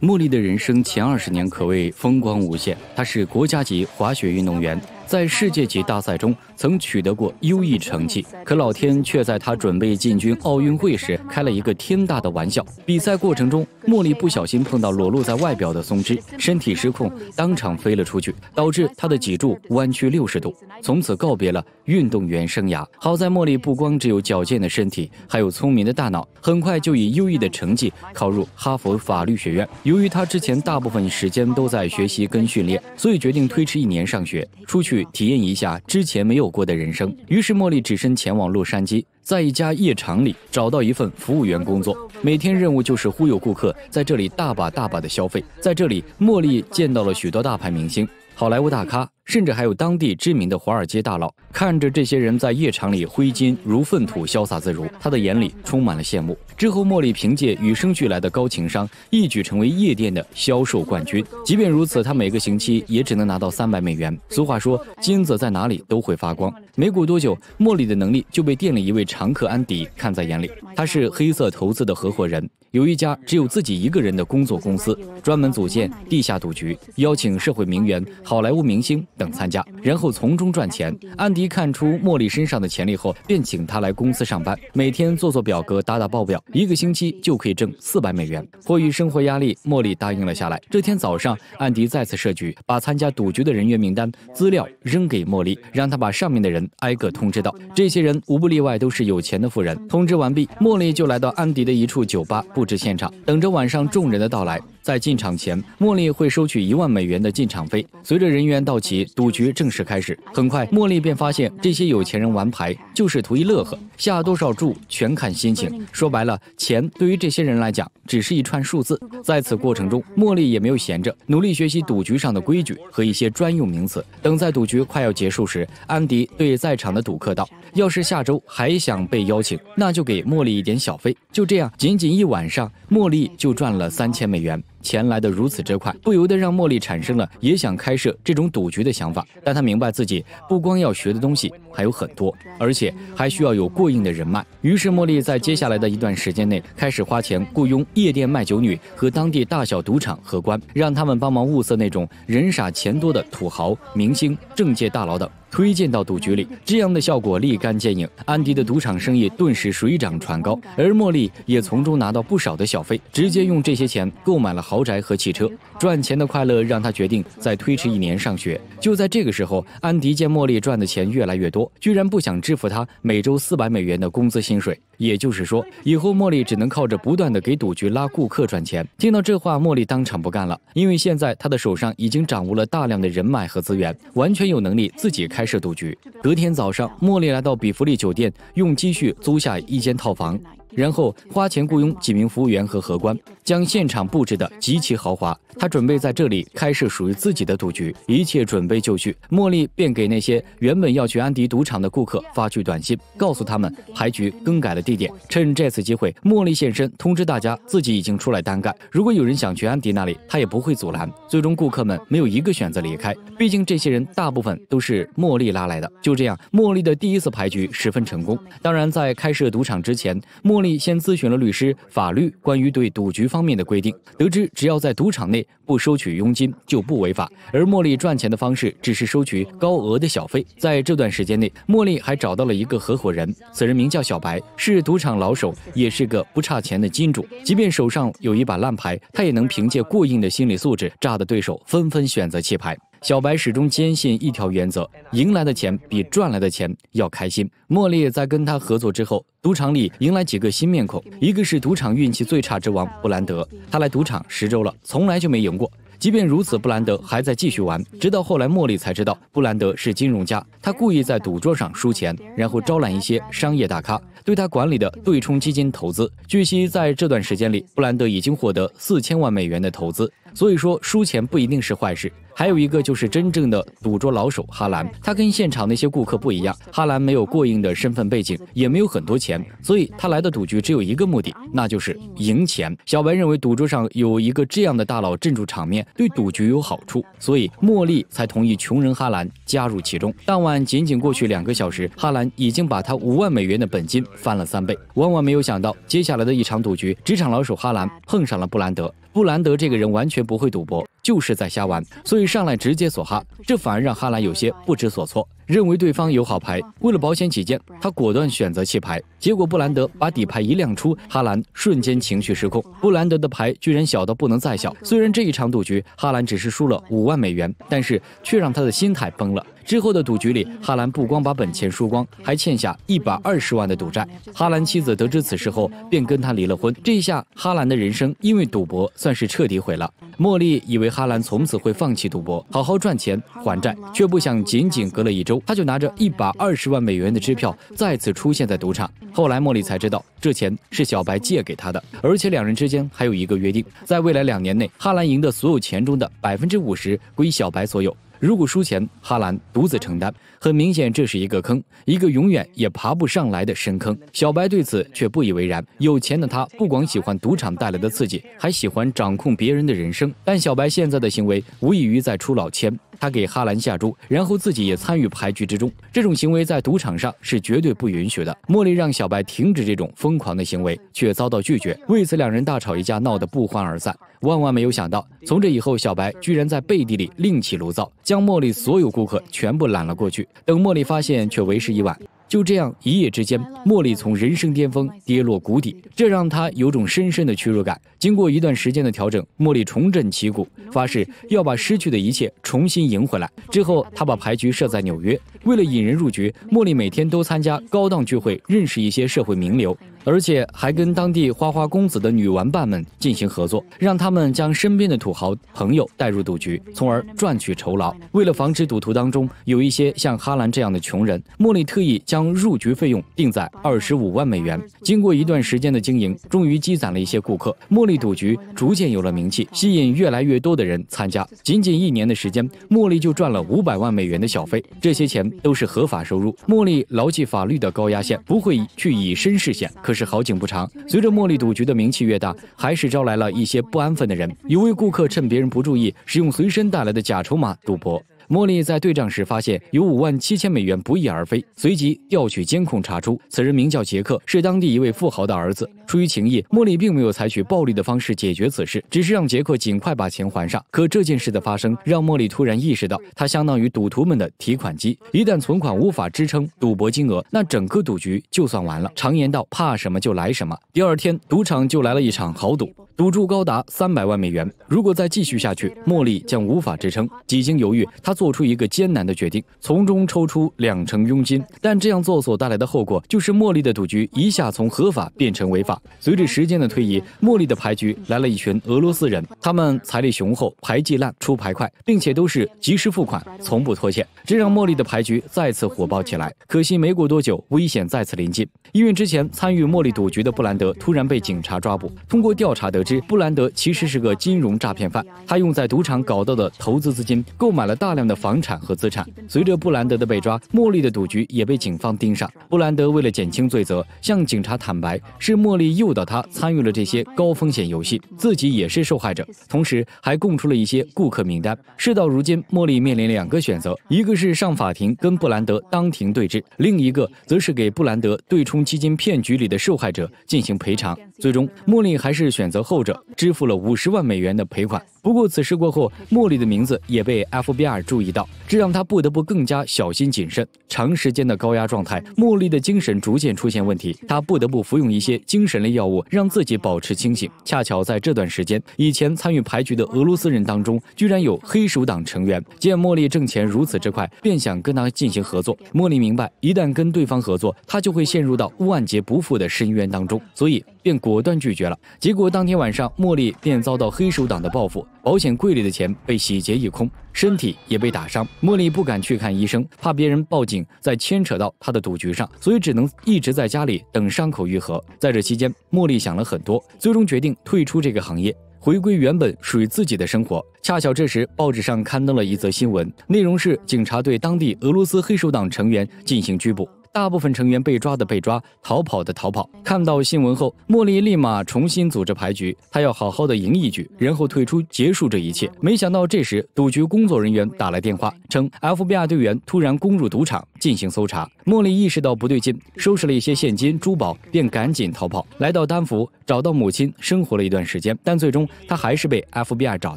茉莉的人生前二十年可谓风光无限，她是国家级滑雪运动员。在世界级大赛中曾取得过优异成绩，可老天却在他准备进军奥运会时开了一个天大的玩笑。比赛过程中，茉莉不小心碰到裸露在外表的松枝，身体失控，当场飞了出去，导致她的脊柱弯曲六十度，从此告别了运动员生涯。好在茉莉不光只有矫健的身体，还有聪明的大脑，很快就以优异的成绩考入哈佛法律学院。由于她之前大部分时间都在学习跟训练，所以决定推迟一年上学，出去。体验一下之前没有过的人生。于是茉莉只身前往洛杉矶，在一家夜场里找到一份服务员工作，每天任务就是忽悠顾客在这里大把大把的消费。在这里，茉莉见到了许多大牌明星、好莱坞大咖。甚至还有当地知名的华尔街大佬，看着这些人在夜场里挥金如粪土，潇洒自如，他的眼里充满了羡慕。之后，茉莉凭借与生俱来的高情商，一举成为夜店的销售冠军。即便如此，他每个星期也只能拿到三百美元。俗话说，金子在哪里都会发光。没过多久，茉莉的能力就被店里一位常客安迪看在眼里。他是黑色投资的合伙人，有一家只有自己一个人的工作公司，专门组建地下赌局，邀请社会名媛、好莱坞明星。等参加，然后从中赚钱。安迪看出茉莉身上的潜力后，便请她来公司上班，每天做做表格、打打报表，一个星期就可以挣四百美元。迫于生活压力，茉莉答应了下来。这天早上，安迪再次设局，把参加赌局的人员名单资料扔给茉莉，让她把上面的人挨个通知到。这些人无不例外都是有钱的富人。通知完毕，茉莉就来到安迪的一处酒吧布置现场，等着晚上众人的到来。在进场前，茉莉会收取一万美元的进场费。随着人员到齐，赌局正式开始。很快，茉莉便发现这些有钱人玩牌就是图一乐呵，下多少注全看心情。说白了，钱对于这些人来讲只是一串数字。在此过程中，茉莉也没有闲着，努力学习赌局上的规矩和一些专用名词。等在赌局快要结束时，安迪对在场的赌客道：“要是下周还想被邀请，那就给茉莉一点小费。”就这样，仅仅一晚上，茉莉就赚了三千美元。钱来的如此之快，不由得让茉莉产生了也想开设这种赌局的想法。但她明白自己不光要学的东西还有很多，而且还需要有过硬的人脉。于是，茉莉在接下来的一段时间内开始花钱雇佣夜店卖酒女和当地大小赌场荷官，让他们帮忙物色那种人傻钱多的土豪、明星、政界大佬等。推荐到赌局里，这样的效果立竿见影。安迪的赌场生意顿时水涨船高，而茉莉也从中拿到不少的小费，直接用这些钱购买了豪宅和汽车。赚钱的快乐让他决定再推迟一年上学。就在这个时候，安迪见茉莉赚的钱越来越多，居然不想支付他每周四百美元的工资薪水。也就是说，以后茉莉只能靠着不断的给赌局拉顾客赚钱。听到这话，茉莉当场不干了，因为现在她的手上已经掌握了大量的人脉和资源，完全有能力自己开设赌局。隔天早上，茉莉来到比弗利酒店，用积蓄租下一间套房。然后花钱雇佣几名服务员和荷官，将现场布置的极其豪华。他准备在这里开设属于自己的赌局，一切准备就绪，茉莉便给那些原本要去安迪赌场的顾客发去短信，告诉他们牌局更改了地点。趁这次机会，茉莉现身通知大家自己已经出来单干。如果有人想去安迪那里，他也不会阻拦。最终，顾客们没有一个选择离开，毕竟这些人大部分都是茉莉拉来的。就这样，茉莉的第一次牌局十分成功。当然，在开设赌场之前，茉莉。茉莉先咨询了律师，法律关于对赌局方面的规定，得知只要在赌场内不收取佣金就不违法。而茉莉赚钱的方式只是收取高额的小费。在这段时间内，茉莉还找到了一个合伙人，此人名叫小白，是赌场老手，也是个不差钱的金主。即便手上有一把烂牌，他也能凭借过硬的心理素质，炸得对手纷纷选择弃牌。小白始终坚信一条原则：赢来的钱比赚来的钱要开心。茉莉在跟他合作之后，赌场里迎来几个新面孔，一个是赌场运气最差之王布兰德，他来赌场十周了，从来就没赢过。即便如此，布兰德还在继续玩。直到后来，茉莉才知道布兰德是金融家，他故意在赌桌上输钱，然后招揽一些商业大咖对他管理的对冲基金投资。据悉，在这段时间里，布兰德已经获得四千万美元的投资。所以说，输钱不一定是坏事。还有一个就是真正的赌桌老手哈兰，他跟现场那些顾客不一样。哈兰没有过硬的身份背景，也没有很多钱，所以他来的赌局只有一个目的，那就是赢钱。小白认为赌桌上有一个这样的大佬镇住场面，对赌局有好处，所以茉莉才同意穷人哈兰加入其中。当晚仅仅过去两个小时，哈兰已经把他五万美元的本金翻了三倍。万万没有想到，接下来的一场赌局，职场老手哈兰碰上了布兰德。布兰德这个人完全不会赌博。就是在瞎玩，所以上来直接锁哈，这反而让哈兰有些不知所措。认为对方有好牌，为了保险起见，他果断选择弃牌。结果布兰德把底牌一亮出，哈兰瞬间情绪失控。布兰德的牌居然小到不能再小。虽然这一场赌局哈兰只是输了五万美元，但是却让他的心态崩了。之后的赌局里，哈兰不光把本钱输光，还欠下一百二十万的赌债。哈兰妻子得知此事后，便跟他离了婚。这下哈兰的人生因为赌博算是彻底毁了。茉莉以为哈兰从此会放弃赌博，好好赚钱还债，却不想仅仅隔了一周。他就拿着一百二十万美元的支票再次出现在赌场。后来莫莉才知道，这钱是小白借给他的，而且两人之间还有一个约定：在未来两年内，哈兰赢的所有钱中的百分之五十归小白所有；如果输钱，哈兰独自承担。很明显，这是一个坑，一个永远也爬不上来的深坑。小白对此却不以为然。有钱的他不光喜欢赌场带来的刺激，还喜欢掌控别人的人生。但小白现在的行为无异于在出老千。他给哈兰下注，然后自己也参与牌局之中。这种行为在赌场上是绝对不允许的。茉莉让小白停止这种疯狂的行为，却遭到拒绝。为此，两人大吵一架，闹得不欢而散。万万没有想到，从这以后，小白居然在背地里另起炉灶，将茉莉所有顾客全部揽了过去。等茉莉发现，却为时已晚。就这样，一夜之间，茉莉从人生巅峰跌落谷底，这让她有种深深的屈辱感。经过一段时间的调整，茉莉重振旗鼓，发誓要把失去的一切重新赢回来。之后，她把牌局设在纽约，为了引人入局，茉莉每天都参加高档聚会，认识一些社会名流。而且还跟当地花花公子的女玩伴们进行合作，让他们将身边的土豪朋友带入赌局，从而赚取酬劳。为了防止赌徒当中有一些像哈兰这样的穷人，茉莉特意将入局费用定在二十五万美元。经过一段时间的经营，终于积攒了一些顾客，茉莉赌局逐渐有了名气，吸引越来越多的人参加。仅仅一年的时间，茉莉就赚了五百万美元的小费，这些钱都是合法收入。茉莉牢记法律的高压线，不会去以身试险。可是。是好景不长，随着茉莉赌局的名气越大，还是招来了一些不安分的人。有位顾客趁别人不注意，使用随身带来的假筹码赌博。莫莉在对账时发现有五万七千美元不翼而飞，随即调取监控查出，此人名叫杰克，是当地一位富豪的儿子。出于情谊，莫莉并没有采取暴力的方式解决此事，只是让杰克尽快把钱还上。可这件事的发生，让莫莉突然意识到，她相当于赌徒们的提款机，一旦存款无法支撑赌博金额，那整个赌局就算完了。常言道，怕什么就来什么。第二天，赌场就来了一场豪赌，赌注高达三百万美元。如果再继续下去，莫莉将无法支撑。几经犹豫，她。做出一个艰难的决定，从中抽出两成佣金，但这样做所带来的后果就是茉莉的赌局一下从合法变成违法。随着时间的推移，茉莉的牌局来了一群俄罗斯人，他们财力雄厚，牌技烂，出牌快，并且都是及时付款，从不拖欠，这让茉莉的牌局再次火爆起来。可惜没过多久，危险再次临近，因为之前参与茉莉赌局的布兰德突然被警察抓捕。通过调查得知，布兰德其实是个金融诈骗犯，他用在赌场搞到的投资资金购买了大量。的房产和资产，随着布兰德的被抓，茉莉的赌局也被警方盯上。布兰德为了减轻罪责，向警察坦白是茉莉诱导他参与了这些高风险游戏，自己也是受害者，同时还供出了一些顾客名单。事到如今，茉莉面临两个选择：一个是上法庭跟布兰德当庭对质，另一个则是给布兰德对冲基金骗局里的受害者进行赔偿。最终，茉莉还是选择后者，支付了五十万美元的赔款。不过此事过后，茉莉的名字也被 F B I 注意到，这让她不得不更加小心谨慎。长时间的高压状态，茉莉的精神逐渐出现问题，她不得不服用一些精神类药物让自己保持清醒。恰巧在这段时间，以前参与牌局的俄罗斯人当中，居然有黑手党成员。见茉莉挣钱如此之快，便想跟他进行合作。茉莉明白，一旦跟对方合作，她就会陷入到万劫不复的深渊当中，所以便果断拒绝了。结果当天晚上，茉莉便遭到黑手党的报复。保险柜里的钱被洗劫一空，身体也被打伤。茉莉不敢去看医生，怕别人报警再牵扯到她的赌局上，所以只能一直在家里等伤口愈合。在这期间，茉莉想了很多，最终决定退出这个行业，回归原本属于自己的生活。恰巧这时，报纸上刊登了一则新闻，内容是警察对当地俄罗斯黑手党成员进行拘捕。大部分成员被抓的被抓，逃跑的逃跑。看到新闻后，茉莉立马重新组织牌局，她要好好的赢一局，然后退出，结束这一切。没想到这时，赌局工作人员打来电话，称 FBI 队员突然攻入赌场。进行搜查，茉莉意识到不对劲，收拾了一些现金、珠宝，便赶紧逃跑。来到丹佛，找到母亲生活了一段时间，但最终她还是被 FBI 找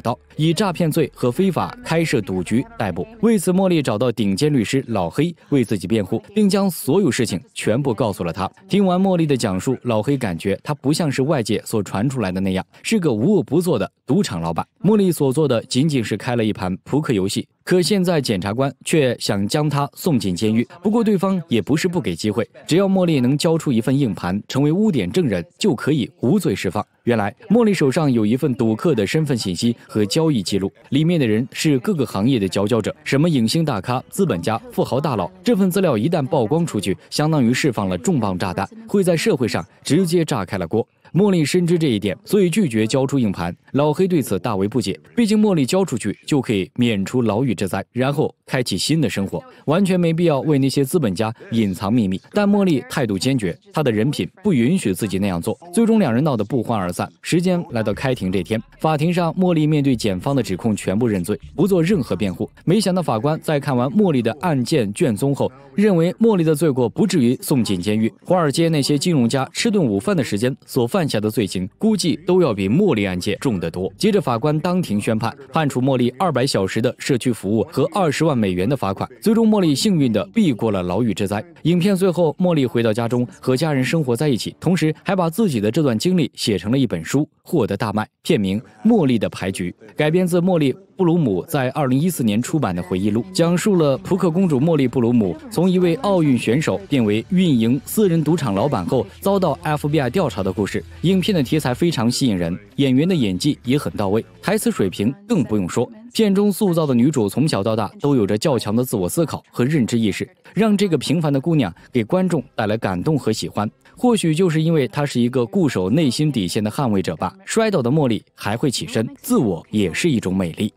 到，以诈骗罪和非法开设赌局逮捕。为此，茉莉找到顶尖律师老黑为自己辩护，并将所有事情全部告诉了他。听完茉莉的讲述，老黑感觉他不像是外界所传出来的那样，是个无恶不作的赌场老板。茉莉所做的仅仅是开了一盘扑克游戏。可现在，检察官却想将他送进监狱。不过，对方也不是不给机会，只要茉莉能交出一份硬盘，成为污点证人，就可以无罪释放。原来，茉莉手上有一份赌客的身份信息和交易记录，里面的人是各个行业的佼佼者，什么影星大咖、资本家、富豪大佬。这份资料一旦曝光出去，相当于释放了重磅炸弹，会在社会上直接炸开了锅。茉莉深知这一点，所以拒绝交出硬盘。老黑对此大为不解，毕竟茉莉交出去就可以免除牢狱之灾，然后开启新的生活，完全没必要为那些资本家隐藏秘密。但茉莉态度坚决，她的人品不允许自己那样做。最终两人闹得不欢而散。时间来到开庭这天，法庭上，茉莉面对检方的指控，全部认罪，不做任何辩护。没想到法官在看完茉莉的案件卷宗后，认为茉莉的罪过不至于送进监狱。华尔街那些金融家吃顿午饭的时间所犯。犯下的罪行估计都要比茉莉案件重得多。接着，法官当庭宣判，判处茉莉二百小时的社区服务和二十万美元的罚款。最终，茉莉幸运地避过了牢狱之灾。影片最后，茉莉回到家中，和家人生活在一起，同时还把自己的这段经历写成了一本书，获得大卖。片名《茉莉的牌局》改编自茉莉·布鲁姆在二零一四年出版的回忆录，讲述了扑克公主茉莉·布鲁姆从一位奥运选手变为运营私人赌场老板后，遭到 FBI 调查的故事。影片的题材非常吸引人，演员的演技也很到位，台词水平更不用说。片中塑造的女主从小到大都有着较强的自我思考和认知意识，让这个平凡的姑娘给观众带来感动和喜欢。或许就是因为她是一个固守内心底线的捍卫者吧。摔倒的茉莉还会起身，自我也是一种美丽。